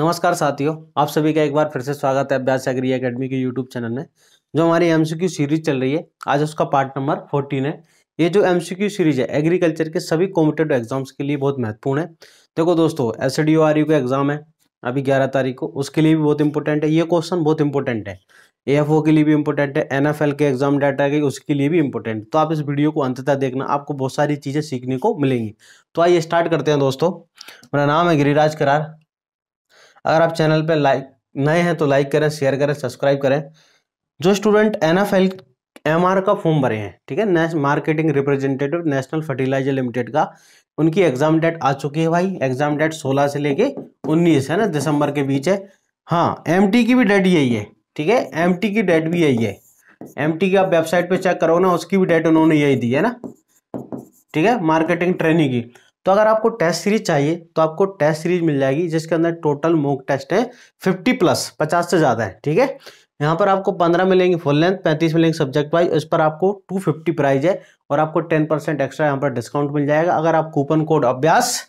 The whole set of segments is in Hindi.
नमस्कार साथियों आप सभी का एक बार फिर से स्वागत है अभ्यास एग्री अकेडमी के यूट्यूब चैनल में जो हमारी एम सीरीज चल रही है आज उसका पार्ट नंबर फोर्टीन है ये जो एम सीरीज है एग्रीकल्चर के सभी कॉम्पिटेटिव एग्जाम्स के लिए बहुत महत्वपूर्ण है देखो दोस्तों एस डी आर यू का एग्जाम है अभी ग्यारह तारीख को उसके लिए भी बहुत इंपॉर्टेंट है ये क्वेश्चन बहुत इंपॉर्टेंट है ए एफ ओ के लिए भी इंपॉर्टेंट है एन एफ एल के एग्जाम डाटा गई उसके लिए भी इंपॉर्टेंट तो आप इस वीडियो को अंत तक देखना आपको बहुत सारी चीज़ें सीखने को मिलेंगी तो आइए स्टार्ट करते हैं दोस्तों मेरा नाम है गिरिराज करार अगर आप चैनल पर लाइक नए हैं तो लाइक करें शेयर करें सब्सक्राइब करें जो student N F L M R का फॉर्म भरे हैं ठीक है national marketing representative national fertilizer limited का उनकी एग्जाम डेट आ चुकी है भाई एग्जाम डेट 16 से लेके 19 है ना दिसंबर के बीच है हाँ एम की भी डेट यही है ठीक है एम की डेट भी यही है एम की आप वेबसाइट पर चेक करो ना उसकी भी डेट उन्होंने यही दी है ना ठीक है मार्केटिंग ट्रेनिंग की तो अगर आपको टेस्ट सीरीज चाहिए तो आपको टेस्ट सीरीज मिल जाएगी जिसके अंदर टोटल मोक टेस्ट है फिफ्टी प्लस पचास से ज़्यादा है ठीक है यहाँ पर आपको पंद्रह मिलेंगे फुल लेंथ पैंतीस मिलेंगे सब्जेक्ट वाइज इस पर आपको टू फिफ्टी प्राइज है और आपको टेन परसेंट एक्स्ट्रा यहाँ पर डिस्काउंट मिल जाएगा अगर आप कूपन कोड अभ्यास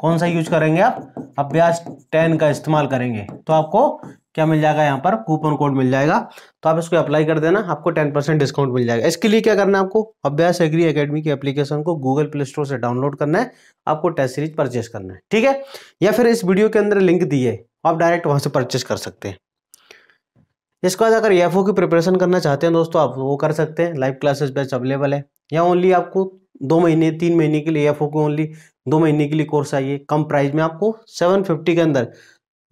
कौन सा यूज करेंगे आप अभ्यास टेन का इस्तेमाल करेंगे तो आपको क्या मिल जाएगा यहाँ पर कूपन कोड मिल जाएगा तो आप इसको अप्लाई कर देना आपको टेन परसेंट डिस्काउंट मिल जाएगा इसके लिए क्या करना है आपको अभ्यास एग्री एकेडमी की एप्लीकेशन को गूगल प्ले स्टोर से डाउनलोड करना है आपको टेस्ट सीरीज परचेस करना है ठीक है या फिर इस वीडियो के अंदर लिंक दिए आप डायरेक्ट वहां से परचेस कर सकते हैं इसके बाद अगर ई e की प्रिपरेशन करना चाहते हैं दोस्तों आप वो कर सकते हैं लाइव क्लासेस बैच अवेलेबल है या ओनली आपको दो महीने तीन महीने के लिए एफ की ओनली दो महीने के लिए कोर्स आइए कम प्राइस में आपको सेवन फिफ्टी के अंदर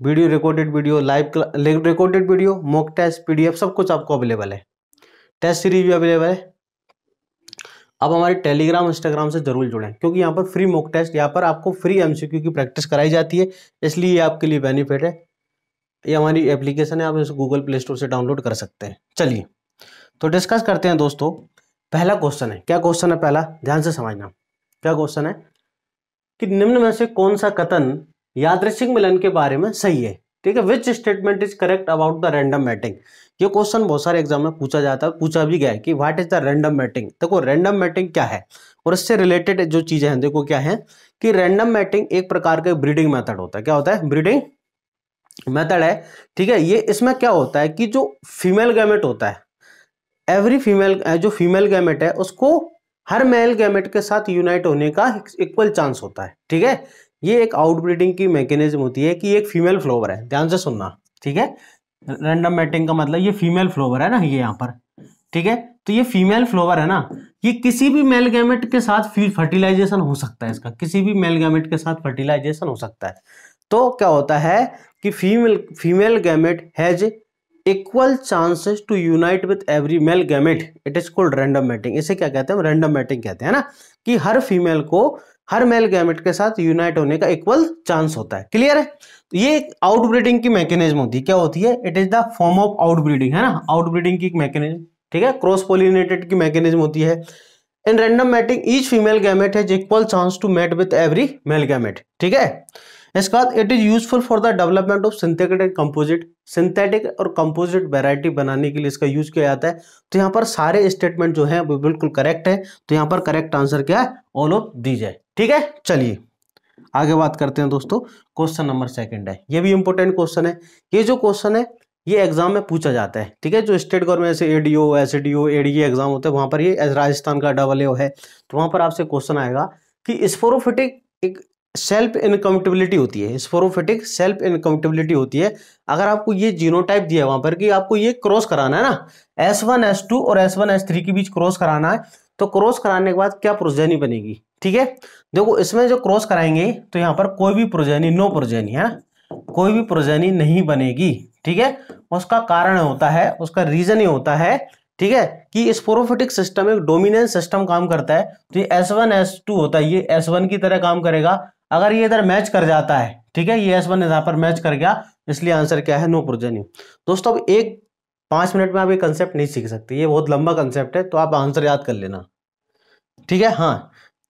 video recorded video live recorded video mock test PDF सब कुछ आपको अवेलेबल है टेस्ट सीरीज भी अवेलेबल है आप हमारे टेलीग्राम इंस्टाग्राम से जरूर जुड़ें क्योंकि यहाँ पर फ्री मॉक टेस्ट यहाँ पर आपको फ्री एमसीक्यू की प्रैक्टिस कराई जाती है इसलिए ये आपके लिए बेनिफिट है ये हमारी एप्लीकेशन है आप इसे गूगल प्ले स्टोर से डाउनलोड कर सकते हैं चलिए तो डिस्कस करते हैं दोस्तों पहला क्वेश्चन है क्या क्वेश्चन है पहला ध्यान से समझना क्या क्वेश्चन है कि निम्न में से कौन सा कथन यादृशिक मिलन के बारे में सही है ठीक है which statement is correct about the random mating ये क्वेश्चन बहुत सारे एग्जाम में पूछा जाता है पूछा भी गया है कि what is the random mating देखो रैंडम मैटिंग क्या है और इससे रिलेटेड जो चीजें हैं देखो क्या है कि रैंडम मैटिंग एक प्रकार का ब्रीडिंग मैथड होता है क्या होता है ब्रीडिंग मैथड है ठीक है ये इसमें क्या होता है कि जो फीमेल गैमेट होता है एवरी फीमेल जो फीमेल गैमेट है उसको हर मेल गैमेट के साथ यूनाइट होने का इक्वल चांस होता है ठीक है ये एक आउटब्रीडिंग की मैकेनिज्म होती है कि एक फीमेल फ्लोवर है ध्यान से सुनना ठीक है रैंडम मेटिंग का मतलब ये फीमेल फ्लोवर है ना ये यहाँ पर ठीक है तो ये फीमेल फ्लोवर है ना ये किसी भी मेल गैमेट के साथ फर्टिलाइजेशन हो सकता है इसका किसी भी मेल गैमेट के साथ फर्टिलाइजेशन हो सकता है तो क्या होता है कि female female gamete has equal chances to unite with every male gamete it is called random mating इसे क्या कहते हैं रैंडम मेटिंग कहते हैं ना कि हर फीमेल को हर मेल गैमेट के साथ यूनाइट होने का इक्वल चांस होता है क्लियर है तो ये एक आउटब्रीडिंग की मैकेनिज्म होती है क्या होती है it is the form of outbreeding है ना आउटब्रीडिंग की मैकेनिज्म ठीक है क्रॉस पोलिनेटेड की मैकेनिज्म होती है in random mating each female gamete has equal chance to mate with every male gamete ठीक है इसके बाद it is useful for the development of synthetic and composite synthetic और कंपोजिट वैरायटी बनाने के लिए इसका यूज किया जाता है तो यहाँ पर सारे स्टेटमेंट जो है वो बिल्कुल करेक्ट है तो यहाँ पर करेक्ट आंसर क्या है ऑल ऑफ दी जाए ठीक है चलिए आगे बात करते हैं दोस्तों क्वेश्चन नंबर सेकंड है ये भी इंपॉर्टेंट क्वेश्चन है ये जो क्वेश्चन है ये एग्जाम में पूछा जाता है ठीक है जो स्टेट गवर्नमेंट से ADO S D O A D exam होते हैं वहां पर ये राजस्थान का डबल ए है तो वहां पर आपसे क्वेश्चन आएगा कि स्पोरोफिटिक एक सेल्फ इनकम्पटेबिलिटी होती है स्पोरोफिटिक सेल्फ इनकम्पटेबिलिटी होती है अगर आपको ये जीनोटाइप दिया है वहां पर कि आपको ये क्रॉस कराना है ना एस वन एस टू और एस वन एस थ्री के बीच क्रॉस कराना है तो क्रॉस कराने के बाद क्या प्रोजेनी बनेगी ठीक है देखो इसमें जो क्रॉस कराएंगे तो यहाँ पर कोई भी प्रोजेनी नो प्रोजेनी है कोई भी प्रोजेनी नहीं बनेगी ठीक है उसका कारण होता है उसका रीजन ये होता है ठीक है कि इस प्रोफिटिक सिस्टम एक डोमिनेंस सिस्टम काम करता है तो ये एस वन एस टू होता है ये एस वन की तरह काम करेगा अगर ये इधर मैच कर जाता है ठीक है ये एस वन यहाँ पर मैच कर गया इसलिए आंसर क्या है नो प्रोजेनी दोस्तों अब एक पांच मिनट में आप ये कंसेप्ट नहीं सीख सकते ये बहुत लंबा कंसेप्ट है तो आप आंसर याद कर लेना ठीक है हाँ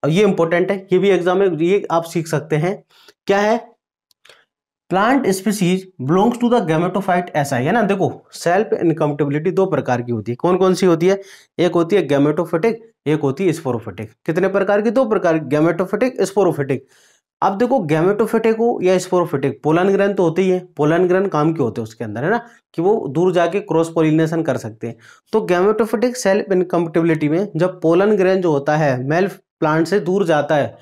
ये इंपॉर्टेंट है ये भी एग्जाम में ये आप सीख सकते हैं क्या है plant species belongs to the gametophyte ऐसा है ना देखो सेल्फ इनकम्पटेबिलिटी दो प्रकार की होती है कौन कौन सी होती है एक होती है गैमेटोफेटिक एक होती है स्पोरोफेटिक कितने प्रकार की दो प्रकार गैमेटोफेटिक स्पोरोफेटिक अब देखो गैमेटोफिटेक हो या स्पोरोफिटेक पोलन ग्रहण तो होते ही है पोलन ग्रहण काम के होते हैं उसके अंदर है ना कि वो दूर जाके क्रॉस पोलिनेशन कर सकते हैं तो गैमेटोफेटिक सेल्फ इनकम्पटिबिलिटी में जब पोलन ग्रहण जो होता है मेल प्लांट से दूर जाता है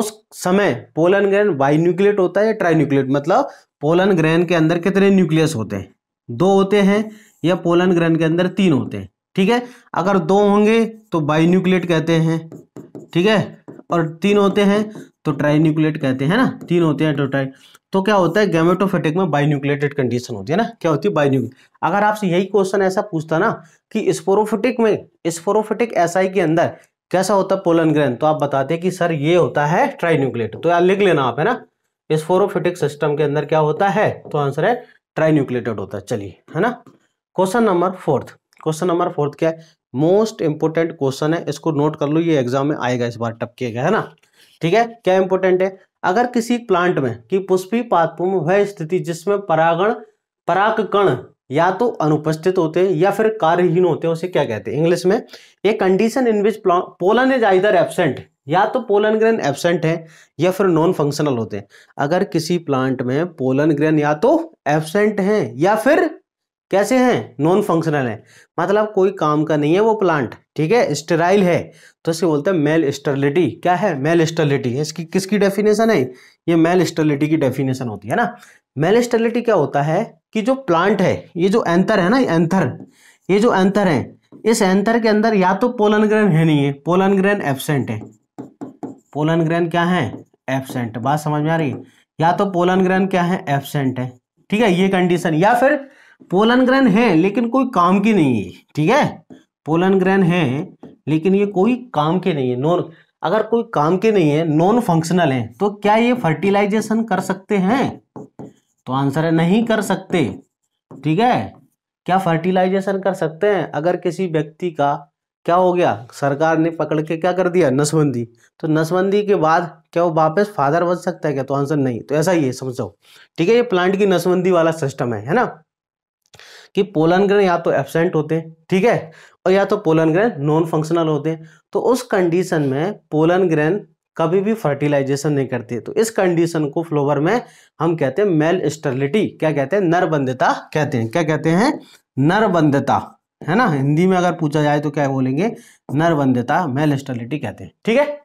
उस समय पोलन ग्रहण बाइन्यूक्लियट होता है या ट्राइन्यूक्लियट मतलब पोलन ग्रहण के अंदर कितने न्यूक्लियस होते हैं दो होते हैं या पोलन ग्रहण के अंदर तीन होते हैं ठीक है अगर दो होंगे तो बाइन्यूक्लियट कहते हैं ठीक है और तीन होते हैं तो ट्राई न्यूक्लियट कहते हैं ना तीन होते हैं तो तो क्या होता है गैमेटोफेटिक में बाई न्यूक्लियटेड कंडीशन होती है ना क्या होती है बाई न्यूक्लियर अगर आपसे यही क्वेश्चन ऐसा पूछता ना कि स्पोरोफिटिक में स्पोरोफिटिक एसआई के अंदर कैसा होता है पोलन ग्रहण तो आप बताते हैं कि सर ये होता है ट्राई न्यूक्लियट तो यार लिख लेना आप है ना स्पोरोफिटिक सिस्टम के अंदर क्या होता है तो आंसर है ट्राई न्यूक्लियटेड होता है चलिए है ना question number fourth question number fourth क्या है मोस्ट इंपोर्टेंट क्वेश्चन है इसको नोट कर लो ये एग्जाम में आएगा इस बार टपकेगा है ना ठीक है क्या इंपॉर्टेंट है अगर किसी प्लांट में कि पुष्पी पादपुम वह स्थिति जिसमें परागण पराग कण या तो अनुपस्थित होते हैं या फिर कार्यहीन होते हैं उसे क्या कहते हैं इंग्लिश में a condition in which pollen is either absent या तो पोलन ग्रेन एबसेंट है या फिर नॉन फंक्शनल होते हैं अगर किसी प्लांट में पोलन ग्रेन या तो एबसेंट है या फिर कैसे हैं नॉन फंक्शनल है मतलब कोई काम का नहीं है वो प्लांट ठीक है स्टेराइल है तो इसे बोलते हैं मेल स्टर्लिटी क्या है मेल स्टर्लिटी इसकी किसकी डेफिनेशन है ये मेल स्टर्लिटी की डेफिनेशन होती है ना मेल स्टर्लिटी क्या होता है कि जो प्लांट है ये जो एंथर है ना एंथर ये जो एंथर है इस एंथर के अंदर या तो पोलन ग्रहण है नहीं है पोलन ग्रहण एबसेंट है पोलन ग्रहण क्या है एबसेंट बात समझ में आ रही है या तो पोलन ग्रहण क्या है एबसेंट है ठीक है ये कंडीशन या फिर पोलन ग्रहण है लेकिन कोई काम की नहीं है ठीक है पोलन ग्रहण है लेकिन ये कोई काम के नहीं है नॉन अगर कोई काम के नहीं है नॉन फंक्शनल है तो क्या ये फर्टिलाइजेशन कर सकते हैं तो आंसर है नहीं कर सकते ठीक है क्या फर्टिलाइजेशन कर सकते हैं अगर किसी व्यक्ति का क्या हो गया सरकार ने पकड़ के क्या कर दिया नसबंदी तो नसबंदी के बाद क्या वो वापस फादर बन सकता है क्या तो आंसर नहीं तो ऐसा ही है समझो ठीक है ये प्लांट की नसबंदी वाला सिस्टम है है ना कि पोलन ग्रहण या तो एबसेंट होते हैं ठीक है और या तो पोलन ग्रहण नॉन फंक्शनल होते हैं तो उस कंडीशन में पोलन ग्रहण कभी भी फर्टिलाइजेशन नहीं करते तो इस कंडीशन को फ्लोवर में हम कहते हैं मेल स्टर्लिटी क्या कहते हैं नरबंधता कहते हैं क्या कहते हैं नरबंधता है ना हिंदी में अगर पूछा जाए तो क्या बोलेंगे नरबंधता मेल स्टर्लिटी कहते हैं ठीक है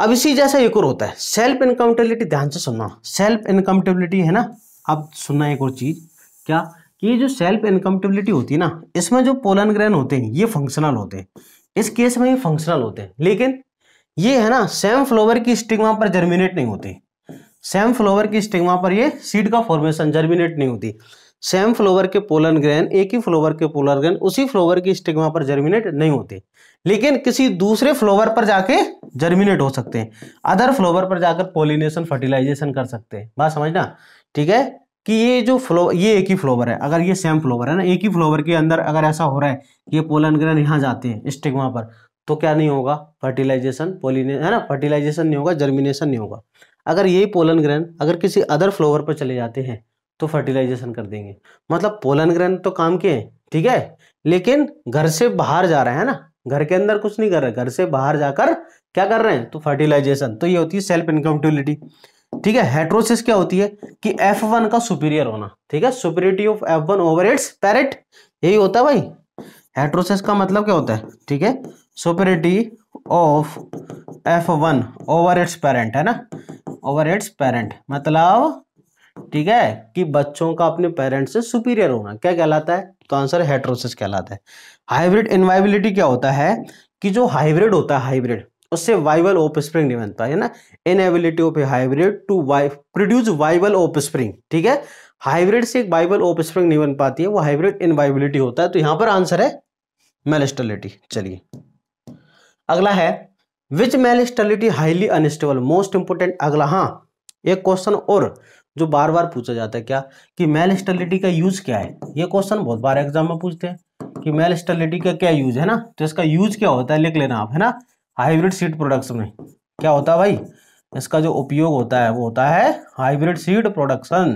अब इसी जैसा एक और होता है सेल्फ इनकम्पटेबिलिटी ध्यान से सुनना सेल्फ इनकम्पटेबिलिटी है ना अब सुनना एक और चीज क्या कि ये जो सेल्फ इनकम्पटेबिलिटी होती है ना इसमें जो पोलन ग्रहण होते हैं ये फंक्शनल होते हैं इस केस में ये फंक्शनल होते हैं लेकिन ये है ना सेम फ्लोवर की स्टिग्मा पर जर्मिनेट नहीं होते सेम फ्लोवर की स्टिग्मा पर ये सीड का फॉर्मेशन जर्मिनेट नहीं होती सेम फ्लोवर के पोलन ग्रहण एक ही फ्लोवर के पोलन ग्रहण उसी फ्लोवर की स्टिग्मा पर जर्मिनेट नहीं होते लेकिन किसी दूसरे फ्लोवर पर जाके जर्मिनेट हो सकते हैं अदर फ्लोवर पर जाकर पोलिनेशन फर्टिलाइजेशन कर सकते हैं बात समझना ठीक है कि ये जो फ्लो ये एक ही फ्लोवर है अगर ये सेम फ्लोवर है ना एक ही फ्लोवर के अंदर अगर ऐसा हो रहा है कि ये पोलन ग्रहण यहाँ जाते हैं स्टिग्मा पर तो क्या नहीं होगा फर्टिलाइजेशन पोलिने है ना फर्टिलाइजेशन नहीं होगा जर्मिनेशन नहीं होगा अगर यही पोलन ग्रहण अगर किसी अदर फ्लोवर पर चले जाते हैं तो फर्टिलाइजेशन कर देंगे मतलब पोलन ग्रहण तो काम के हैं ठीक है लेकिन घर से बाहर जा रहे हैं ना घर के अंदर कुछ नहीं कर रहे घर से बाहर जाकर क्या कर रहे हैं तो फर्टिलाइजेशन तो ये होती है सेल्फ इनकम्प्टिलिटी ठीक है हेट्रोसिस क्या होती है कि एफ वन का सुपीरियर होना ठीक है superiority of F one over its parent यही होता है भाई हेट्रोसिस का मतलब क्या होता है ठीक है superiority of F one over its parent है ना ओवर इट्स पेरेंट मतलब ठीक है कि बच्चों का अपने पेरेंट्स से सुपीरियर होना क्या कहलाता है तो आंसर हेट्रोसिस कहलाता है हाइब्रिड इनवाइबिलिटी क्या होता है कि जो हाइब्रिड होता है हाइब्रिड उससे वाइवल ऑफ स्प्रिंग नहीं बनता है ना inability of a hybrid to produce viable offspring ठीक है हाइब्रिड से एक वाइबल ऑफ स्प्रिंग नहीं बन पाती है वो हाइब्रिड इनवाइबिलिटी होता है तो यहां पर आंसर है मेलेस्टलिटी चलिए अगला है which male sterility highly unstable most important अगला हाँ एक क्वेश्चन और जो बार बार पूछा जाता है क्या कि मेलेस्टलिटी का यूज क्या है ये क्वेश्चन बहुत बार एग्जाम में पूछते हैं कि मेलेस्टलिटी का क्या यूज है ना तो इसका यूज क्या होता है लिख लेना आप है ना हाइब्रिड सीड प्रोडक्शन में क्या होता है भाई इसका जो उपयोग होता है वो होता है हाइब्रिड सीड प्रोडक्शन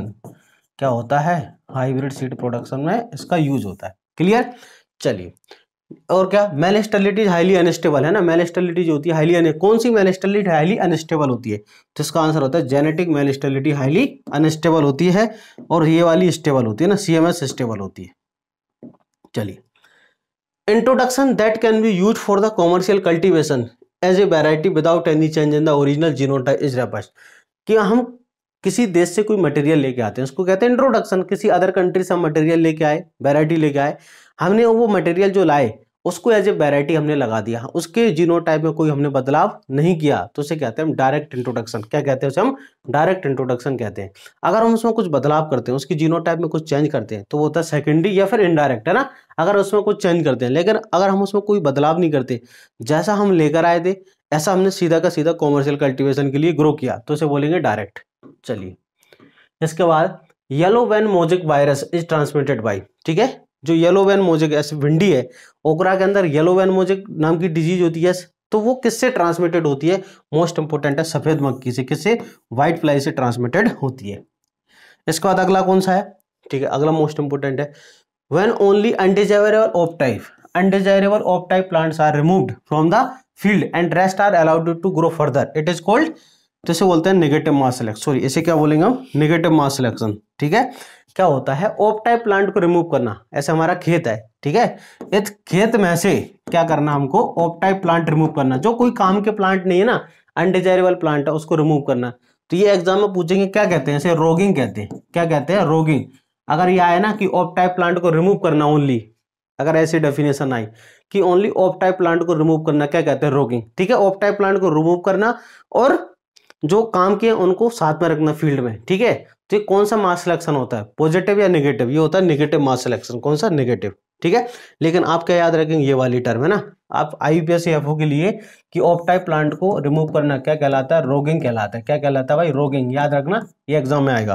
क्या होता है हाइब्रिड सीड प्रोडक्शन में इसका यूज होता है क्लियर चलिए और क्या मेल स्टेलिटीज हाईली अनस्टेबल है ना मेलेस्टलिटी जो होती है हाईली कौन सी मेल हाईली अनस्टेबल होती है तो इसका आंसर होता है जेनेटिक मेलेस्टलिटी हाईली अनस्टेबल होती है और ये वाली स्टेबल होती है ना सी स्टेबल होती है चलिए introduction that can be use for the commercial cultivation as a variety without any change in the original genotype is रेपस्ट कि हम किसी देश से कोई मटेरियल लेके आते हैं उसको कहते हैं इंट्रोडक्शन किसी अदर कंट्री से हम मटेरियल लेके आए वेराइटी लेके आए हमने वो मटेरियल जो लाए उसको एज ए वेराइटी हमने लगा दिया उसके जीनोटाइप में कोई हमने बदलाव नहीं किया तो उसे कहते हैं हम डायरेक्ट इंट्रोडक्शन क्या कहते हैं उसे हम डायरेक्ट इंट्रोडक्शन कहते हैं अगर हम उसमें कुछ बदलाव करते हैं उसकी जीनोटाइप में कुछ चेंज करते हैं तो वो होता है सेकेंडरी या फिर इनडायरेक्ट है ना अगर उसमें कुछ चेंज करते हैं लेकिन अगर हम उसमें कोई बदलाव नहीं करते जैसा हम लेकर आए थे ऐसा हमने सीधा का सीधा कॉमर्शियल कल्टिवेशन के लिए ग्रो किया तो उसे बोलेंगे डायरेक्ट चलिए इसके बाद yellow vein mosaic virus is transmitted by ठीक है जो येलो वैन मोजिक ऐसे भिंडी है ओकरा के अंदर येलो वैन मोजिक नाम की डिजीज होती है तो वो किससे ट्रांसमिटेड होती है मोस्ट इंपोर्टेंट है सफेद मक्खी से किससे व्हाइट फ्लाई से ट्रांसमिटेड होती है इसके बाद अगला कौन सा है ठीक है अगला मोस्ट इंपोर्टेंट है when only undesirable off type undesirable off type plants are removed from the field and rest are allowed to grow further it is called तो इसे बोलते हैं नेगेटिव मास सिलेक्शन सॉरी इसे क्या बोलेंगे हम नेगेटिव मास सिलेक्शन ठीक है क्या होता है ओप टाइप प्लांट को रिमूव करना ऐसे हमारा खेत है ठीक है इस खेत में से क्या करना हमको ओप टाइप प्लांट रिमूव करना जो कोई काम के प्लांट नहीं है ना अनडिजायरेबल प्लांट है उसको रिमूव करना तो ये एग्जाम में पूछेंगे क्या कहते हैं इसे रोगिंग कहते हैं क्या कहते हैं रोगिंग अगर ये आए ना कि ऑप टाइप प्लांट को रिमूव करना ओनली अगर ऐसी डेफिनेशन आई कि ओनली ऑप टाइप प्लांट को रिमूव करना क्या कहते हैं रोगिंग ठीक है ऑप टाइप प्लांट को रिमूव करना और जो काम किए उनको साथ में रखना फील्ड में ठीक है तो ये कौन सा मास सिलेक्शन होता है पॉजिटिव या निगेटिव ये होता है निगेटिव मास सिलेक्शन कौन सा निगेटिव ठीक है लेकिन आप क्या याद रखेंगे ये वाली टर्म है ना आप आईपीएस एफ ओ के लिए कि ऑप्टाइप प्लांट को रिमूव करना क्या कहलाता है रोगिंग कहलाता है क्या कहलाता है भाई रोगिंग याद रखना ये एग्जाम में आएगा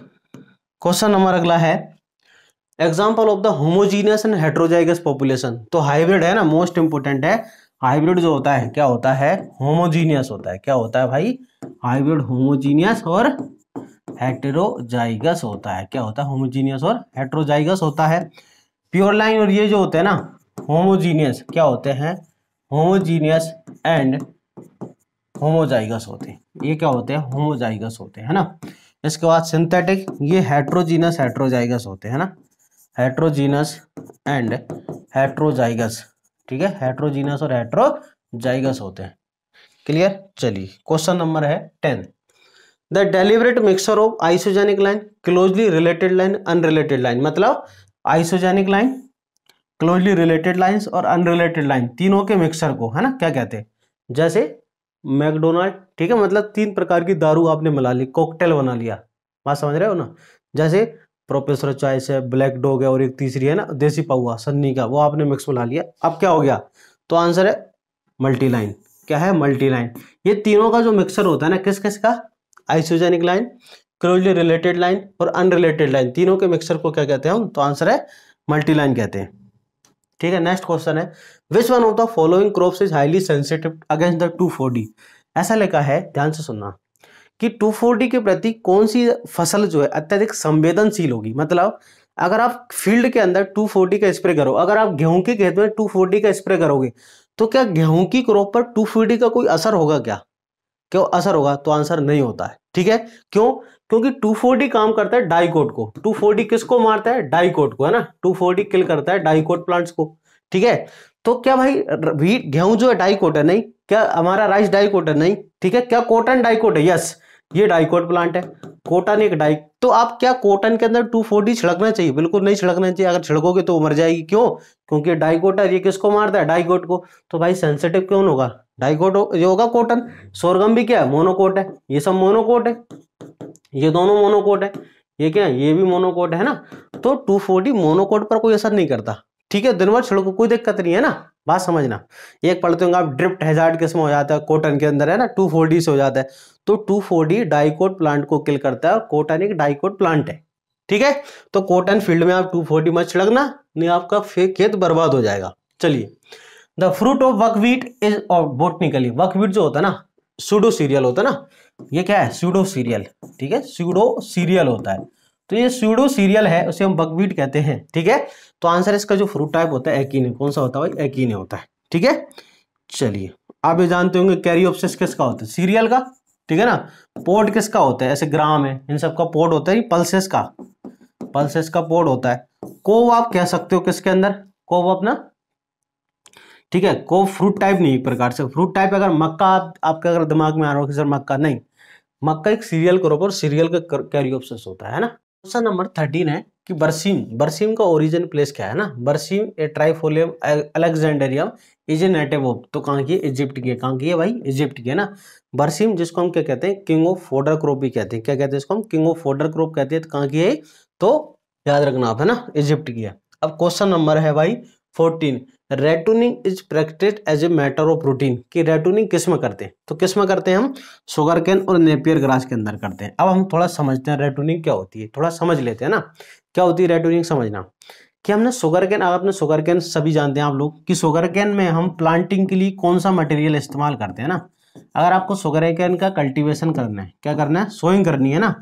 क्वेश्चन नंबर अगला है example of the homogeneous and heterozygous population तो हाइब्रिड है ना मोस्ट इंपोर्टेंट है हाइब्रिड जो होता है क्या होता है होमोजीनियस होता है क्या होता है भाई हाइब्रिड होमोजीनियस और हेटेरोजाइगस होता है क्या होता है होमोजीनियस और हेटेरोजाइगस होता है प्योर लाइन और ये जो होते हैं ना होमोजीनियस क्या होते हैं होमोजीनियस एंड होमोजाइगस होते हैं ये क्या होते हैं होमोजाइगस होते हैं ना इसके बाद सिंथेटिक ये हेट्रोजीनस हेट्रोजाइगस होते हैं ना हेट्रोजीनस एंड हेट्रोजाइगस ठीक है हेट्रोजीनस और हेट्रोजाइगस होते हैं क्लियर चलिए क्वेश्चन नंबर है ten the deliberate mixture of isogenic line closely related line unrelated line मतलब isogenic line closely related line और अनरिलेटेड लाइन तीनों के मिक्सर को है ना क्या कहते हैं जैसे मैकडोनाल्ड ठीक है मतलब तीन प्रकार की दारू आपने मिला ली कॉकटेल बना लिया बात समझ रहे हो ना जैसे प्रोफेसर चॉइस है ब्लैक डॉग है और एक तीसरी है ना देसी पाउआ सन्नी का वो आपने मिक्स बना लिया अब क्या हो गया तो आंसर है मल्टीलाइन क्या है मल्टीलाइन ये तीनों का जो मिक्सर होता है ना किस किस का isogenic line closely related line और अनरिलेटेड लाइन तीनों के मिक्सर को क्या कहते हैं हम तो आंसर है मल्टीलाइन कहते हैं ठीक है नेक्स्ट क्वेश्चन है which one of the following crops is highly sensitive against the two four D ऐसा लिखा है ध्यान से सुनना कि 240 के प्रति कौन सी फसल जो है अत्यधिक संवेदनशील होगी मतलब अगर आप फील्ड के अंदर 240 का स्प्रे करो अगर आप गेहूं के खेत में 240 का स्प्रे करोगे तो क्या गेहूं की क्रॉप पर 240 का कोई असर होगा क्या क्यों असर होगा तो आंसर नहीं होता है ठीक है क्यों क्योंकि 240 काम करता है डाइकोट को 240 किसको मारता है डाइकोट को है ना 240 किल करता है डाइकोट प्लांट्स को ठीक है तो क्या भाई गेहूं जो है डाइकोट है नहीं क्या हमारा राइस डाइकोट है नहीं ठीक है क्या कॉटन डाइकोट है यस ये डाइकोट प्लांट है कोटन एक डाइक तो आप क्या कोटन के अंदर टू फोर्टी छिड़कना चाहिए बिल्कुल नहीं छिड़कना चाहिए अगर छिड़कोगे तो मर जाएगी क्यों क्योंकि डाइकोटा ये किसको मारता है डाइकोट को तो भाई सेंसिटिव क्यों होगा डाइकोट ये होगा कोटन सोरगम भी क्या है मोनोकोट है ये सब मोनोकोट है ये दोनों मोनोकोट है ये क्या है ये भी मोनोकोट है ना तो टू फोर्टी मोनोकोट पर कोई असर नहीं करता ठीक है दिन भर छिड़को कोई दिक्कत नहीं है ना बात समझना एक पढ़ते तो होंगे आप ड्रिप्ट हेजार्ड किस्म हो जाता है कॉटन के अंदर है ना टू फोर डी से हो जाता है तो two four D dicot plant को किल करता है कॉटन एक डाइकोट प्लांट है ठीक है तो कॉटन फील्ड में आप टू फोर्टी मत छिड़कना नहीं आपका खेत बर्बाद हो जाएगा चलिए the fruit of buckwheat is botanically buckwheat जो होता है ना सूडो सीरियल होता है ना ये क्या है सूडो सीरियल ठीक है सूडो सीरियल होता है तो ये स्यूडो सीरियल है उसे हम बगवीट कहते हैं ठीक है तो आंसर इसका जो फ्रूट टाइप होता है एकीने कौन सा होता है भाई एकीने होता है ठीक है चलिए आप ये जानते होंगे कैरियोप्सिस किसका होता है सीरियल का ठीक है ना पोर्ट किसका होता है ऐसे ग्राम है इन सब का होता है पल्सेस का पल्सेस का पोर्ट होता है कोव आप कह सकते हो किसके अंदर कोव अपना ठीक है कोव फ्रूट टाइप नहीं एक प्रकार से फ्रूट टाइप अगर मक्का आप, आपके अगर दिमाग में आ रहा हो कि सर मक्का नहीं मक्का एक सीरियल क्रॉप और सीरियल का कैरियोप्सिस होता है ना क्वेश्चन नंबर थर्टीन है कि बरसीम बरसीम का ओरिजिन प्लेस क्या है ना berseem a Trifolium alexandrinum is a native of तो कहाँ की इजिप्ट की है कहाँ की है भाई इजिप्ट की है ना बरसीम जिसको हम क्या कहते हैं किंग ऑफ फोडर क्रोप भी कहते हैं क्या कहते हैं इसको हम किंग ऑफ फोडर क्रोप कहते हैं तो कहाँ की है तो याद रखना आप है ना इजिप्ट की है अब क्वेश्चन नंबर है भाई fourteen ratooning is practice as a matter of routine कि रेटूनिंग किस में करते हैं तो किस में करते हैं हम शुगर कैन और नेपियर ग्रास के अंदर करते हैं अब हम थोड़ा समझते हैं रेटूनिंग क्या होती है थोड़ा समझ लेते हैं ना क्या होती है रेटूनिंग समझना कि हमने शुगर कैन अगर आपने शुगर कैन सभी जानते हैं आप लोग कि शुगर कैन में हम प्लांटिंग के लिए कौन सा मटेरियल इस्तेमाल करते हैं ना अगर आपको शुगर कैन का कल्टिवेशन करना है क्या करना है सोइंग करनी है ना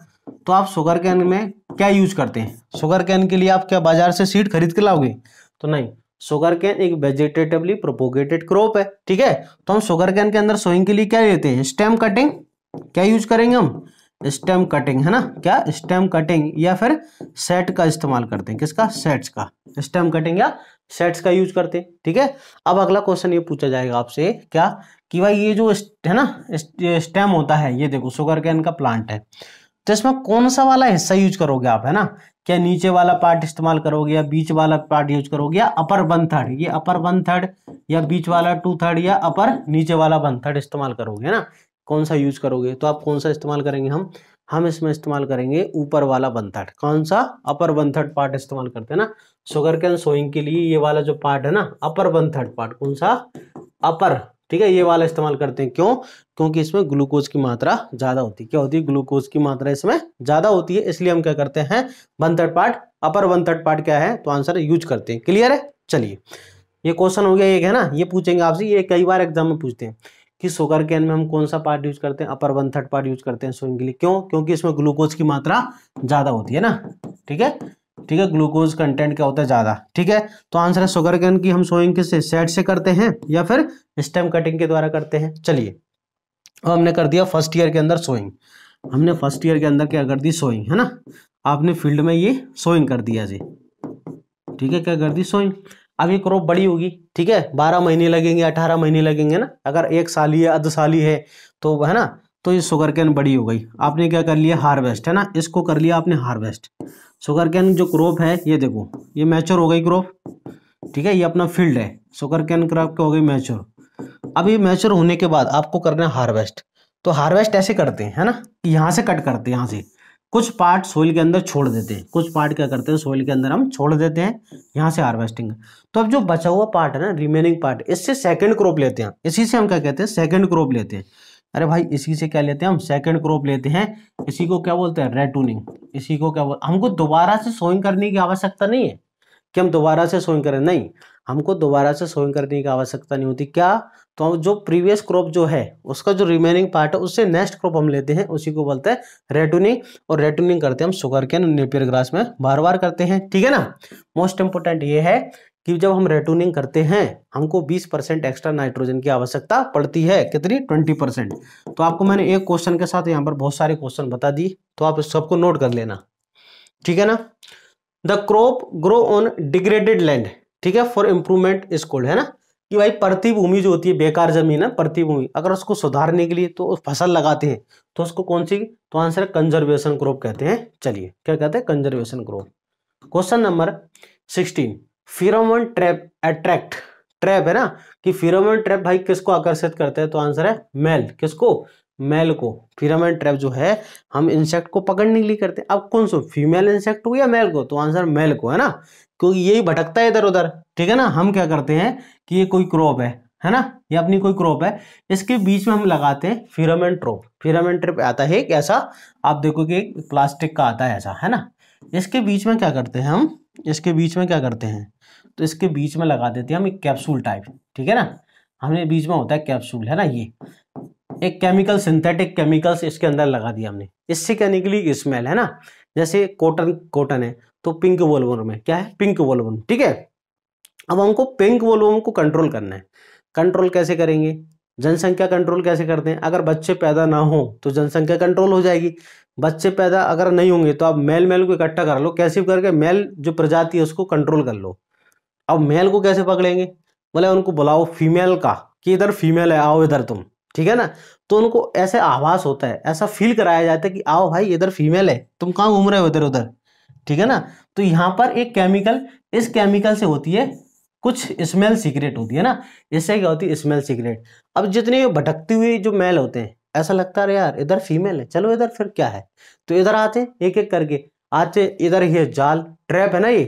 तो आप शुगर कैन में क्या यूज करते हैं शुगर कैन के लिए आप क्या बाजार से सीड खरीद के लाओगे तो नहीं सुगर कैन एक वेजिटेटिवली प्रोपोगेटेड क्रॉप है ठीक है तो हम सुगर कैन के अंदर सोइंग के लिए क्या लेते हैं स्टेम कटिंग क्या यूज करेंगे हम स्टेम कटिंग है ना क्या स्टेम कटिंग या फिर सेट का इस्तेमाल करते हैं किसका सेट्स का स्टेम कटिंग या सेट्स का यूज करते हैं ठीक है अब अगला क्वेश्चन ये पूछा जाएगा आपसे क्या कि भाई ये जो है ना स्टेम होता है ये देखो सुगर कैन का प्लांट है तो इसमें कौन सा वाला हिस्सा यूज करोगे आप है ना क्या नीचे वाला पार्ट इस्तेमाल करोगे या बीच वाला पार्ट यूज करोगे या अपर वन थर्ड ये अपर वन थर्ड या बीच वाला टू थर्ड या अपर नीचे वाला वन थर्ड इस्तेमाल करोगे ना कौन सा यूज करोगे तो आप कौन सा इस्तेमाल करेंगे हम हम इसमें इस्तेमाल करेंगे ऊपर वाला वन थर्ड कौन सा अपर वन थर्ड पार्ट इस्तेमाल करते हैं ना शुगर कैन सोइंग के लिए ये वाला जो पार्ट है ना अपर वन थर्ड पार्ट कौन सा अपर ठीक है ये वाला इस्तेमाल करते हैं क्यों क्योंकि इसमें ग्लूकोज की मात्रा ज़्यादा होती है क्या होती है ग्लूकोज की मात्रा इसमें ज़्यादा होती है इसलिए हम क्या करते हैं one third part upper one third part क्या है तो आंसर यूज करते हैं क्लियर है चलिए ये क्वेश्चन हो गया एक है ना ये पूछेंगे आपसे ये कई बार एग्जाम में पूछते हैं कि शुगर कैन में हम कौन सा पार्ट यूज करते हैं upper one third part use करते हैं सोइंग के लिए क्यों क्योंकि इसमें ग्लूकोज की मात्रा ज़्यादा होती है ना ठीक है ठीक है ग्लूकोज कंटेंट क्या होता है ज़्यादा ठीक है तो आंसर है शुगर कैन की हम सोइंग किस सेट से करते हैं या फिर स्टेम कटिंग के द्वारा करते हैं चलिए अब हमने कर दिया फर्स्ट ईयर के अंदर सोइंग हमने फर्स्ट ईयर के अंदर क्या कर दी सोइंग है ना आपने फील्ड में ये सोइंग कर दिया जी ठीक है क्या कर दी सोइंग अब ये क्रॉप बड़ी होगी ठीक है बारह महीने लगेंगे अठारह महीने लगेंगे ना अगर एक साल है अध साली है तो है ना तो ये शुगर कैन बड़ी हो गई आपने क्या कर लिया हार्वेस्ट है ना इसको कर लिया आपने हार्वेस्ट शुगर कैन जो क्रॉप है ये देखो ये मैच्योर हो गई क्रॉप ठीक है ये अपना फील्ड है शुगर कैन क्रॉप हो गई मैच्योर अब ये मैच्योर होने के बाद आपको करना है हार्वेस्ट तो हार्वेस्ट ऐसे करते हैं ना कि यहाँ से कट करते हैं यहाँ से कुछ पार्ट सोइल के अंदर छोड़ देते हैं कुछ पार्ट क्या करते हैं सोइल के अंदर हम छोड़ देते हैं यहाँ से हार्वेस्टिंग तो अब जो बचा हुआ पार्ट है ना रिमेनिंग पार्ट इससे सेकंड क्रॉप लेते हैं इसी से हम क्या कहते हैं सेकंड क्रॉप लेते हैं अरे भाई इसी से क्या लेते हैं हम सेकंड क्रॉप लेते हैं इसी को क्या बोलते हैं रेटूनिंग इसी को क्या बोलते हमको दोबारा से सोइंग करने की आवश्यकता नहीं है कि हम दोबारा से सोइंग करें नहीं हमको दोबारा से सोइंग करने की आवश्यकता नहीं होती क्या तो हम जो प्रीवियस क्रॉप जो है उसका जो रिमेनिंग पार्ट है उससे नेक्स्ट क्रॉप हम लेते हैं उसी को बोलते हैं रेटूनिंग और रेटूनिंग करते हैं हम शुगर के नेपियर ग्रास में बार बार करते हैं ठीक है ना मोस्ट इंपोर्टेंट ये है कि जब हम रेटूनिंग करते हैं हमको 20 परसेंट एक्स्ट्रा नाइट्रोजन की आवश्यकता पड़ती है कितनी 20 परसेंट तो आपको मैंने एक क्वेश्चन के साथ यहाँ पर बहुत सारे क्वेश्चन बता दी तो आप सबको नोट कर लेना ठीक है ना the crop grow on degraded land ठीक है फॉर इम्प्रूवमेंट इज कोल्ड है ना कि भाई प्रतिभूमि भूमि जो होती है बेकार जमीन है प्रतिभूमि भूमि अगर उसको सुधारने के लिए तो फसल लगाते हैं तो उसको कौन सी तो आंसर है कंजर्वेशन क्रॉप कहते हैं चलिए क्या कहते हैं conservation crop question number sixteen pheromone trap attract trap है ना कि फिरोमोन ट्रैप भाई किसको आकर्षित करते हैं तो आंसर है मेल किसको मेल को फिरामेंट ट्रैप जो है हम इंसेक्ट को पकड़ने के लिए करते हैं अब कौन सो फीमेल इंसेक्ट हो या मेल को तो आंसर मेल को है ना क्योंकि यही भटकता है इधर उधर ठीक है ना हम क्या करते हैं कि ये कोई क्रॉप है है ना ये अपनी कोई क्रॉप है इसके बीच में हम लगाते हैं फिरोमेन ट्रोप फिरामेंट ट्रिप आता है एक ऐसा आप देखो कि प्लास्टिक का आता है ऐसा है ना इसके बीच में क्या करते हैं हम इसके बीच में क्या करते हैं तो इसके बीच में लगा देते हैं हम एक कैप्सूल टाइप ठीक है ना हमने बीच में होता है कैप्सूल है ना ये एक केमिकल सिंथेटिक केमिकल्स इसके अंदर लगा दिया हमने इससे क्या निकली स्मेल है ना जैसे कॉटन कॉटन है तो पिंक वोलवन में क्या है पिंक वोलवन ठीक है अब हमको पिंक वोलवन को कंट्रोल करना है कंट्रोल कैसे करेंगे जनसंख्या कंट्रोल कैसे करते हैं अगर बच्चे पैदा ना हो तो जनसंख्या कंट्रोल हो जाएगी बच्चे पैदा अगर नहीं होंगे तो आप मेल मेल को इकट्ठा कर लो कैसे भी करके मेल जो प्रजाति है उसको कंट्रोल कर लो अब मेल को कैसे पकड़ेंगे बोले उनको बुलाओ फीमेल का कि इधर फीमेल है आओ इधर तुम ठीक है ना तो उनको ऐसे आभास होता है ऐसा फील कराया जाता है कि आओ भाई इधर फीमेल है तुम कहाँ घूम रहे हो इधर उधर ठीक है ना तो यहाँ पर एक केमिकल इस केमिकल से होती है कुछ स्मेल सीक्रेट होती है ना इससे क्या होती है स्मेल सीक्रेट अब जितने भटकती हुई जो मेल होते हैं ऐसा लगता है यार इधर फीमेल है चलो इधर फिर क्या है तो इधर आते एक एक करके आते इधर ये जाल ट्रैप है ना ये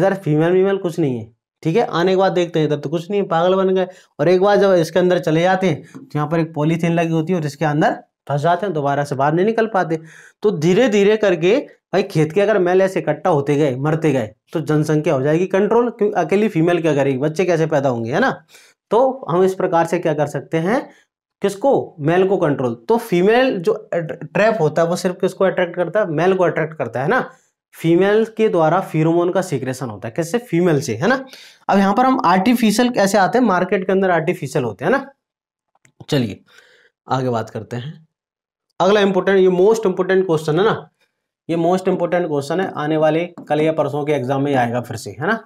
इधर फीमेल वीमेल कुछ नहीं है ठीक है आने के बाद देखते हैं इधर तो कुछ नहीं है पागल बन गए और एक बार जब इसके अंदर चले जाते हैं तो यहाँ पर एक पॉलीथीन लगी होती है और इसके अंदर फंस जाते हैं दोबारा से बाहर नहीं निकल पाते तो धीरे धीरे करके भाई खेत के अगर मेल ऐसे इकट्ठा होते गए मरते गए तो जनसंख्या हो जाएगी कंट्रोल क्योंकि अकेली फीमेल क्या करेगी बच्चे कैसे पैदा होंगे है ना तो हम इस प्रकार से क्या कर सकते हैं किसको मेल को कंट्रोल तो फीमेल जो ट्रैप होता है वो सिर्फ किसको अट्रैक्ट करता है मेल को अट्रैक्ट करता है ना फीमेल के द्वारा फीरोमोन का सीक्रेशन होता है कैसे फीमेल से है ना अब यहाँ पर हम आर्टिफिशियल कैसे आते हैं मार्केट के अंदर आर्टिफिशियल होते हैं ना चलिए आगे बात करते हैं अगला इंपोर्टेंट ये मोस्ट इंपोर्टेंट क्वेश्चन है ना ये मोस्ट इंपॉर्टेंट क्वेश्चन है आने वाले कल या परसों के एग्जाम में आएगा फिर से है ना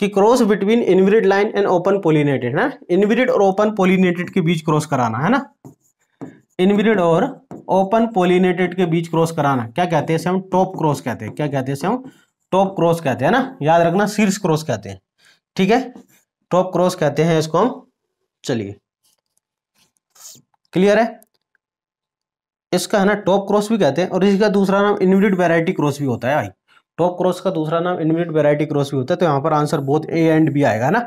कि cross between inbred line and open pollinated है ना इनविरिड और ओपन पोलिनेटेड के बीच क्रॉस कराना है ना इनविरिड और ओपन पोलिनेटेड के बीच क्रॉस कराना क्या कहते हैं हम टॉप क्रॉस कहते हैं क्या कहते हैं हम टॉप क्रॉस कहते हैं ना याद रखना शीर्ष क्रॉस कहते हैं ठीक है टॉप क्रॉस कहते हैं इसको हम चलिए क्लियर है इसका है ना टॉप क्रॉस भी कहते हैं और इसका दूसरा नाम इनविट वेराइटी क्रॉस भी होता है भाई टॉप क्रॉस का दूसरा नाम इनविट वेराइटी क्रॉस भी होता है तो यहाँ पर आंसर बहुत ए एंड बी आएगा ना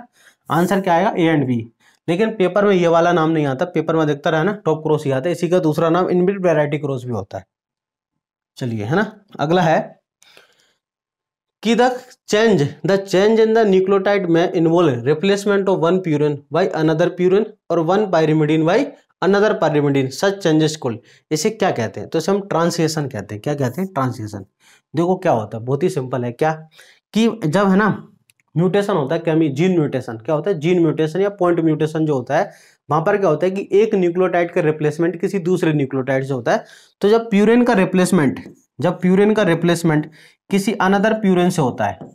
आंसर क्या आएगा ए एंड बी लेकिन पेपर में ये वाला नाम नहीं आता पेपर में देखता रहा ना टॉप क्रॉस ही आता है इसी का दूसरा नाम इनबिट वेराइटी क्रॉस भी होता है चलिए है ना अगला है कि the change the change in the nucleotide में involve replacement of one purine by another purine और वन पायरिमिडिन बाई अनदर पार्लियामेंट इन सच चेंजेस कुल इसे क्या कहते हैं तो इसे हम ट्रांसलेशन कहते हैं क्या कहते हैं ट्रांसलेशन देखो क्या होता है बहुत ही सिंपल है क्या कि जब है ना म्यूटेशन होता है कैमी जीन म्यूटेशन क्या होता है जीन म्यूटेशन या पॉइंट म्यूटेशन जो होता है वहां पर क्या होता है कि एक न्यूक्लियोटाइड का रिप्लेसमेंट किसी दूसरे न्यूक्लियोटाइड से होता है तो जब प्यूरेन का रिप्लेसमेंट जब प्यूरेन का रिप्लेसमेंट किसी अनदर प्यूरेन से होता है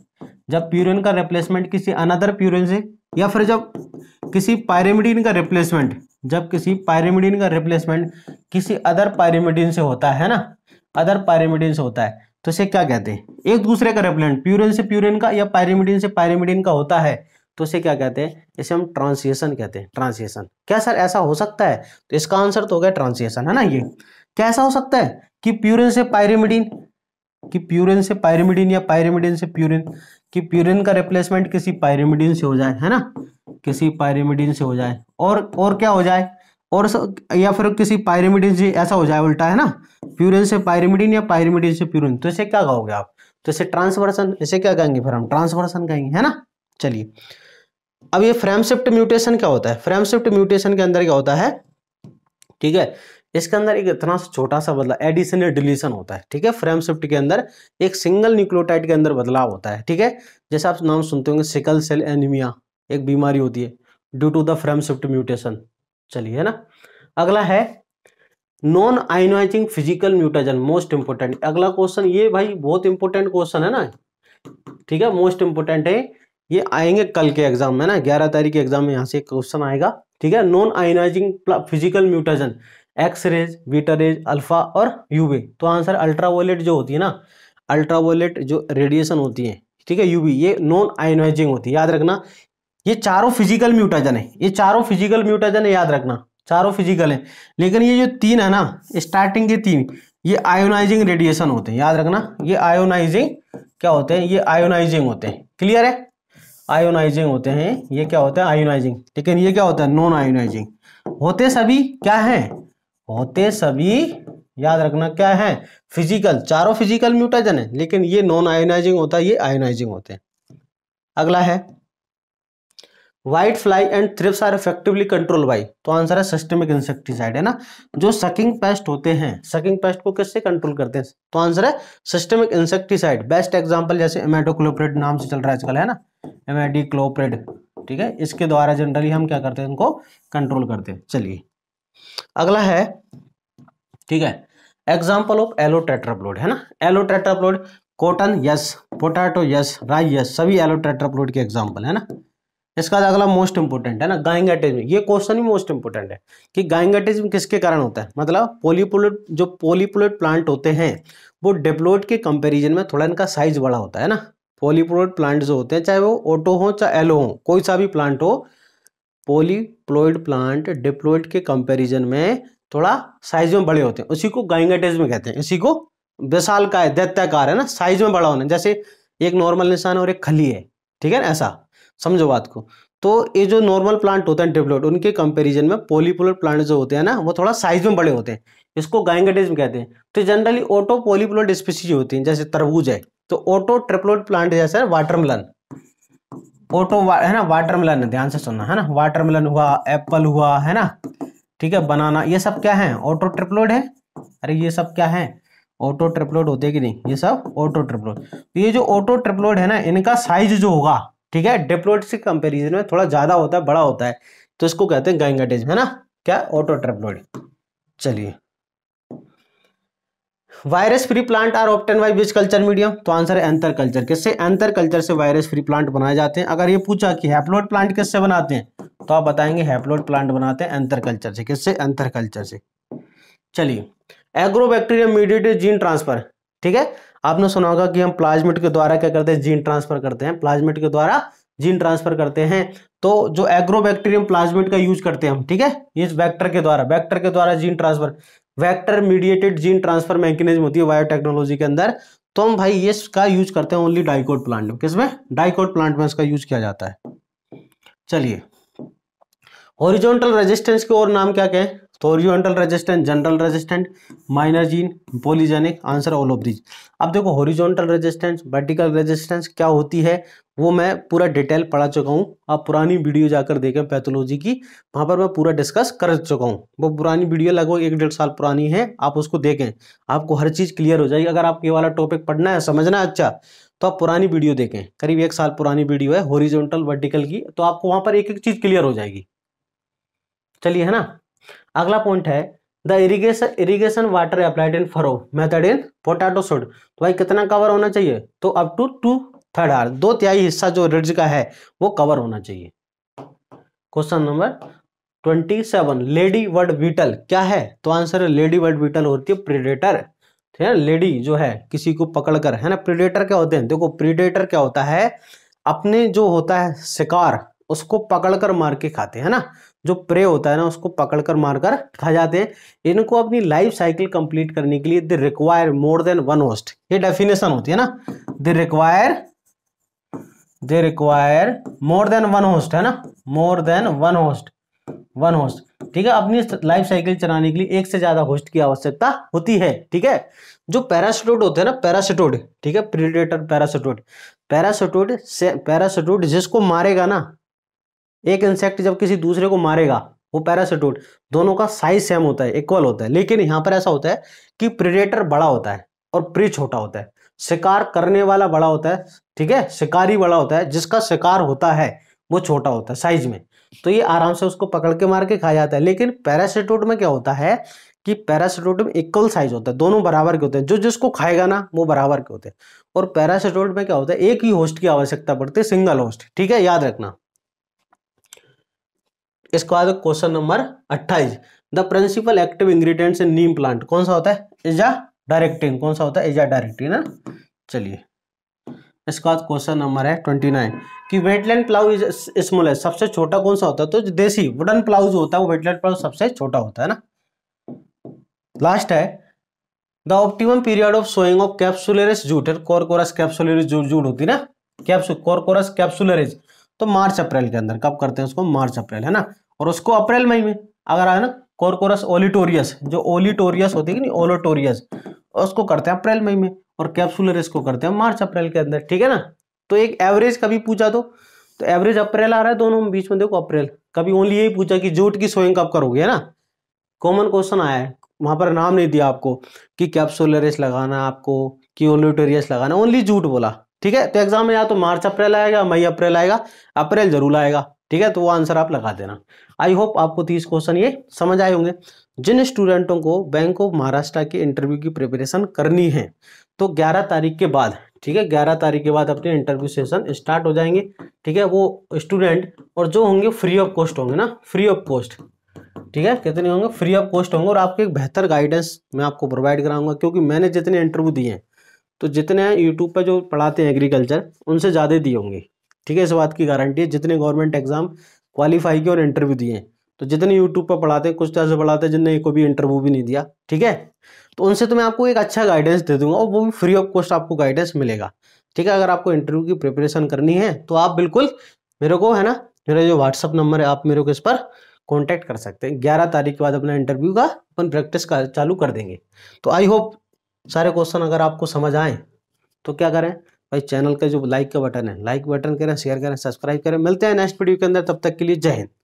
जब प्यूरेन का रिप्लेसमेंट किसी अनदर प्यूरेन से या फिर जब किसी पायरेमिडीन का रिप्लेसमेंट जब किसी पायरेमिडिन का रिप्लेसमेंट किसी अदर पायरेमिडिन से होता है ना अदर पायरेमिडिन से होता है तो इसे क्या कहते हैं एक दूसरे का रिप्लेंट प्यूरिन से प्यूरिन का या पायरेमिडिन से पायरेमिडिन का होता है तो इसे क्या कहते हैं इसे हम ट्रांसिएशन कहते हैं ट्रांसिएशन क्या सर ऐसा हो सकता है तो इसका आंसर तो हो गया ट्रांसिएशन है ना ये कैसा हो सकता है कि प्यूरिन से पायरेमिडिन कि प्यूरिन से पायरेमिडिन या पायरेमिडिन से प्यूरिन कि प्यूरिन का रिप्लेसमेंट किसी पायरेमिडिन से हो जाए है ना किसी पायरेमिडिन से हो जाए और और क्या हो जाए और या फिर किसी पायरेमिडिन से ऐसा हो जाए उल्टा है ना प्यूरिन से पायरेमिडिन या पायरेमिडिन से प्यूरिन तो इसे क्या कहोगे आप तो इसे ट्रांसवर्सन इसे क्या कहेंगे फिर हम ट्रांसवर्सन कहेंगे है ना चलिए अब ये फ्रेमशिफ्ट म्यूटेशन क्या होता है फ्रेमशिफ्ट म्यूटेशन के अंदर क्या होता है ठीक है इसके अंदर एक इतना छोटा सा बदलाव एडिशन या डिलीशन होता है ठीक है फ्रेम शिफ्ट के अंदर एक सिंगल न्यूक्लियोटाइड के अंदर बदलाव होता है ठीक है जैसे आप नाम सुनते होंगे सिकल सेल एनीमिया एक बीमारी होती है due to the frame shift mutation चलिए है ना अगला है non ionizing physical mutagen most important अगला क्वेश्चन ये भाई बहुत इंपॉर्टेंट क्वेश्चन है ना ठीक है मोस्ट इंपोर्टेंट है ये आएंगे कल के एग्जाम में ना ग्यारह तारीख के एग्जाम में यहाँ से क्वेश्चन आएगा ठीक है non ionizing physical mutation rays beta rays alpha और यूवी तो आंसर अल्ट्रावायलेट जो होती है ना अल्ट्रावायलेट जो रेडिएशन होती है ठीक है यूवी ये नॉन आयोनाइजिंग होती है याद रखना ये चारों फिजिकल म्यूटाजन है ये चारों फिजिकल म्यूटाजन है याद रखना चारों फिजिकल है लेकिन ये जो तीन है ना स्टार्टिंग के तीन ये आयोनाइजिंग रेडिएशन होते हैं याद रखना ये आयोनाइजिंग क्या होते हैं ये आयोनाइजिंग होते हैं क्लियर है आयोनाइजिंग होते हैं ये क्या होता है आयोनाइजिंग लेकिन ये क्या होता है नॉन आयोनाइजिंग होते सभी क्या है होते सभी याद रखना क्या है फिजिकल चारों फिजिकल म्यूटाजन है लेकिन ये नॉन आयोनाइजिंग होता है ये आयोनाइजिंग होते हैं अगला है white fly and thrips are effectively control by तो आंसर है सिस्टमिक इंसेक्टिसाइड है ना जो सकिंग पेस्ट होते हैं सकिंग पेस्ट को किससे कंट्रोल करते हैं तो आंसर है सिस्टमिक इंसेक्टिसाइड बेस्ट एग्जांपल जैसे एमेडोक्लोप्रेड नाम से चल रहा है आजकल है ना एमेडिक्लोप्रेड ठीक है इसके द्वारा जनरली हम क्या करते हैं इनको कंट्रोल करते हैं चलिए अगला है ठीक है एग्जाम्पल ऑफ एलो टेट्राप्लोड है ना allotetraploid cotton yes potato yes rye yes सभी एलो टेट्राप्लोड के एग्जाम्पल है ना इसका अगला मोस्ट इंपोर्टेंट है ना गाइंगाटिज्म ये क्वेश्चन ही मोस्ट इंपोर्टेंट है कि गाइंगाटिज्म किसके कारण होता है मतलब पोलीपोलेट जो पोलीपोलेट प्लांट होते हैं वो डेप्लोइड के कंपैरिजन में थोड़ा इनका साइज बड़ा होता है ना पोलीप्लोइड प्लांट जो होते हैं चाहे वो ऑटो हो चाहे एलो हो कोई सा भी प्लांट हो पोलीप्लोइड प्लांट डिप्लोइड के कंपेरिजन में थोड़ा साइज में बड़े होते हैं उसी को गाइंगाटिज्म कहते हैं इसी को विशाल का है दैत्याकार है ना साइज में बड़ा होना जैसे एक नॉर्मल इंसान और एक खली है ठीक है ना ऐसा समझो बात को तो ये जो नॉर्मल प्लांट होते हैं ट्रिपलेट उनके कंपैरिजन में पोलीपोलर प्लांट जो होते हैं ना वो थोड़ा साइज में बड़े होते हैं इसको गायंगटेज में कहते हैं तो जनरली ऑटो पोलीपोलर स्पीसीज होती हैं जैसे तरबूज है तो ऑटो ट्रिपलोट प्लांट जैसे वाटरमलन ऑटो वा, है ना वाटरमलन ध्यान से सुनना है ना वाटरमलन हुआ एप्पल हुआ है ना ठीक है बनाना ये सब क्या है ऑटो ट्रिपलोड है अरे ये सब क्या है ऑटो ट्रिपलोड होते कि नहीं ये सब ऑटो तो ट्रिपलोड ये जो ऑटो ट्रिपलोड है ना इनका साइज जो होगा ठीक है डिप्लोइड के कंपेरिजन में थोड़ा ज़्यादा होता है बड़ा होता है तो इसको कहते हैं गैंगटेज है ना क्या ऑटो ट्रेप्लोइड चलिए virus free plant are obtain by which culture medium तो आंसर है एंथर कल्चर किससे एंथर कल्चर से वायरस फ्री प्लांट बनाए जाते हैं अगर ये पूछा कि हैप्लोइड प्लांट किससे बनाते हैं तो आप बताएंगे हैप्लोइड प्लांट बनाते हैं एंथर कल्चर से किससे एंथर कल्चर से चलिए एग्रोबैक्टीरियम मीडिएटेड जीन ट्रांसफर ठीक है आपने सुना होगा कि हम प्लाज्मिट के द्वारा क्या करते हैं जीन ट्रांसफर करते हैं प्लाज्मिट के द्वारा जीन ट्रांसफर करते हैं तो जो एग्रोबैक्टीरियम प्लाज्मिट का यूज करते हैं हम ठीक है इस वैक्टर के द्वारा वैक्टर के द्वारा gene transfer vector mediated gene transfer mechanism होती है बायोटेक्नोलॉजी के अंदर तो हम भाई ये इसका यूज करते हैं ओनली डाइकोड प्लांट में किसमें डाइकोड प्लांट में इसका यूज किया जाता है चलिए ओरिजोनटल रेजिस्टेंस के और नाम क्या कहें तो horizontal resistant general resistant minor gene polygenic answer all of these अब देखो हॉरिजॉन्टल रेजिस्टेंस वर्टिकल रेजिस्टेंस क्या होती है वो मैं पूरा डिटेल पढ़ा चुका हूँ आप पुरानी वीडियो जाकर देखें पैथोलॉजी की वहाँ पर मैं पूरा डिस्कस कर चुका हूँ वो पुरानी वीडियो लगभग एक डेढ़ साल पुरानी है आप उसको देखें आपको हर चीज़ क्लियर हो जाएगी अगर आप ये वाला टॉपिक पढ़ना है समझना है अच्छा तो आप पुरानी वीडियो देखें करीब एक साल पुरानी वीडियो है हॉरिजॉन्टल वर्टिकल की तो आपको वहाँ पर एक एक चीज़ क्लियर हो जाएगी चलिए है ना अगला पॉइंट है the irrigation irrigation water applied in furrow method in potato should तो भाई कितना कवर होना चाहिए तो up to two third or दो त्याई हिस्सा जो रिज का है वो कवर होना चाहिए question number twenty seven ladybird beetle क्या है तो आंसर है लेडी वर्ड बीटल होती है प्रीडेटर ठीक है लेडी जो है किसी को पकड़कर है ना प्रीडेटर क्या होते हैं देखो प्रीडेटर क्या होता है अपने जो होता है शिकार उसको पकड़कर मार के खाते हैं ना जो प्रे होता है ना उसको पकड़कर मारकर खा जाते हैं इनको अपनी लाइफ साइकिल कंप्लीट करने के लिए they require more than one host ये डेफिनेशन होती है ना they require they require more than one host है ना more than one host one host ठीक है अपनी लाइफ साइकिल चलाने के लिए एक से ज्यादा होस्ट की आवश्यकता होती है ठीक है जो पैरासिटोड होते हैं ना पैरासिटोड ठीक है प्रीडेटर पैरासिटोड पैरासिटोड पैरासिटोड जिसको मारेगा ना एक इंसेक्ट जब किसी दूसरे को मारेगा वो पैरासिटोट दोनों का साइज सेम होता है इक्वल होता है लेकिन यहाँ पर ऐसा होता है कि प्रिडेटर बड़ा होता है और प्री छोटा होता है शिकार करने वाला बड़ा होता है ठीक है शिकारी बड़ा होता है जिसका शिकार होता है वो छोटा होता है साइज में तो ये आराम से उसको पकड़ के मार के खा जाता है लेकिन पैरासिटोट में क्या होता है कि पैरासिटोट में इक्वल साइज होता है दोनों बराबर के होते हैं जो जिसको खाएगा ना वो बराबर के होते हैं और पैरासिटोट में क्या होता है एक ही होस्ट की आवश्यकता पड़ती है सिंगल होस्ट ठीक है याद रखना इसके बाद क्वेश्चन नंबर अट्ठाईस the principal active ingredients in neem plant कौन सा होता है इजा डायरेक्टिन कौन सा होता है इजा डायरेक्टिन ना चलिए इसके बाद क्वेश्चन नंबर है ट्वेंटी नाइन की वेटलैंड प्लाउ इज स्मॉल सबसे छोटा कौन सा होता है तो देसी वुडन प्लाउ जो होता है वो वेटलैंड प्लाउ सबसे छोटा होता है ना लास्ट है the optimum period of sowing of capsularis jute corchorus capsularis jute jute होती है ना कैप्सु कॉरकोरस कैप्सुलरिस तो मार्च अप्रैल के अंदर कब करते हैं उसको मार्च अप्रैल है ना और उसको अप्रैल मई में अगर आया ना कोरकोरस ओलिटोरियस जो ओलिटोरियस होती है ओलोटोरियस उसको करते हैं अप्रैल मई में और कैप्सुलर इसको करते हैं मार्च अप्रैल के अंदर ठीक है ना तो एक एवरेज कभी पूछा तो तो एवरेज अप्रैल आ रहा है दोनों बीच में देखो अप्रैल कभी ओनली यही पूछा कि जूट की सोइंग कब करोगे है ना कॉमन क्वेश्चन आया है वहां पर नाम नहीं दिया आपको कि कैप्सुलरिस लगाना आपको कि ओलिटोरियस लगाना ओनली जूट बोला ठीक है तो एग्जाम में या तो मार्च अप्रैल आएगा मई अप्रैल आएगा अप्रैल जरूर आएगा ठीक है तो वो आंसर आप लगा देना आई होप आपको तीस क्वेश्चन ये समझ आए होंगे जिन स्टूडेंटों को बैंक ऑफ महाराष्ट्र के इंटरव्यू की प्रिपरेशन करनी है तो 11 तारीख के बाद ठीक है 11 तारीख के बाद अपने इंटरव्यू सेशन स्टार्ट हो जाएंगे ठीक है वो स्टूडेंट और जो होंगे फ्री ऑफ कॉस्ट होंगे ना फ्री ऑफ कॉस्ट ठीक है कितने होंगे फ्री ऑफ कॉस्ट होंगे और आपके एक बेहतर गाइडेंस मैं आपको प्रोवाइड कराऊंगा क्योंकि मैंने जितने इंटरव्यू दिए हैं तो जितने यूट्यूब पर जो पढ़ाते हैं एग्रीकल्चर उनसे ज़्यादा दिए होंगे ठीक है इस बात की गारंटी है जितने गवर्नमेंट एग्जाम क्वालिफाई किए और इंटरव्यू दिए हैं तो जितने यूट्यूब पर पढ़ाते हैं कुछ तो ऐसे पढ़ाते हैं जिनने को भी इंटरव्यू भी नहीं दिया ठीक है तो उनसे तो मैं आपको एक अच्छा गाइडेंस दे दूंगा और वो भी फ्री ऑफ कॉस्ट आपको गाइडेंस मिलेगा ठीक है अगर आपको इंटरव्यू की प्रिपरेशन करनी है तो आप बिल्कुल मेरे को है ना मेरा जो व्हाट्सअप नंबर है आप मेरे को इस पर कॉन्टैक्ट कर सकते हैं ग्यारह तारीख के बाद अपना इंटरव्यू का अपन प्रैक्टिस चालू कर देंगे तो आई होप सारे क्वेश्चन अगर आपको समझ आए तो क्या करें भाई चैनल का जो लाइक का बटन है लाइक बटन करें शेयर करें सब्सक्राइब करें मिलते हैं नेक्स्ट वीडियो के अंदर तब तक के लिए जय हिंद